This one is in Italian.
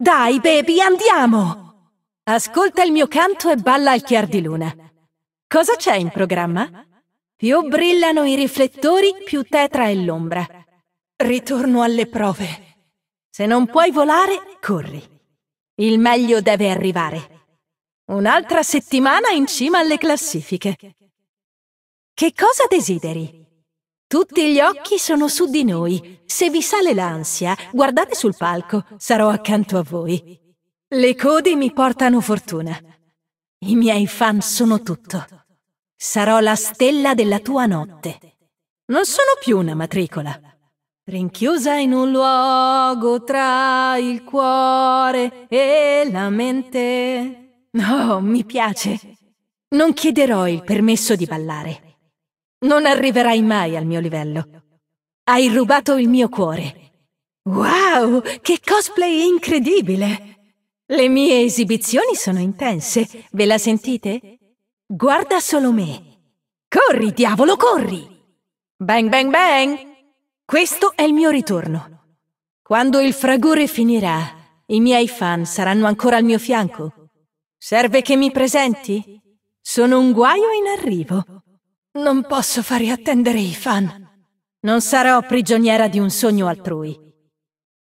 Dai, baby, andiamo! Ascolta il mio canto e balla al chiar di luna. Cosa c'è in programma? Più brillano i riflettori, più tetra è l'ombra. Ritorno alle prove. Se non puoi volare, corri. Il meglio deve arrivare. Un'altra settimana in cima alle classifiche. Che cosa desideri? Tutti gli occhi sono su di noi. Se vi sale l'ansia, guardate sul palco, sarò accanto a voi. Le code mi portano fortuna. I miei fan sono tutto. Sarò la stella della tua notte. Non sono più una matricola. Rinchiusa in un luogo tra il cuore e la mente. No, oh, mi piace. Non chiederò il permesso di ballare. Non arriverai mai al mio livello. Hai rubato il mio cuore. Wow, che cosplay incredibile! Le mie esibizioni sono intense, ve la sentite? Guarda solo me. Corri, diavolo, corri! Bang, bang, bang! Questo è il mio ritorno. Quando il fragore finirà, i miei fan saranno ancora al mio fianco. Serve che mi presenti? Sono un guaio in arrivo. Non posso fare attendere i fan. Non sarò prigioniera di un sogno altrui.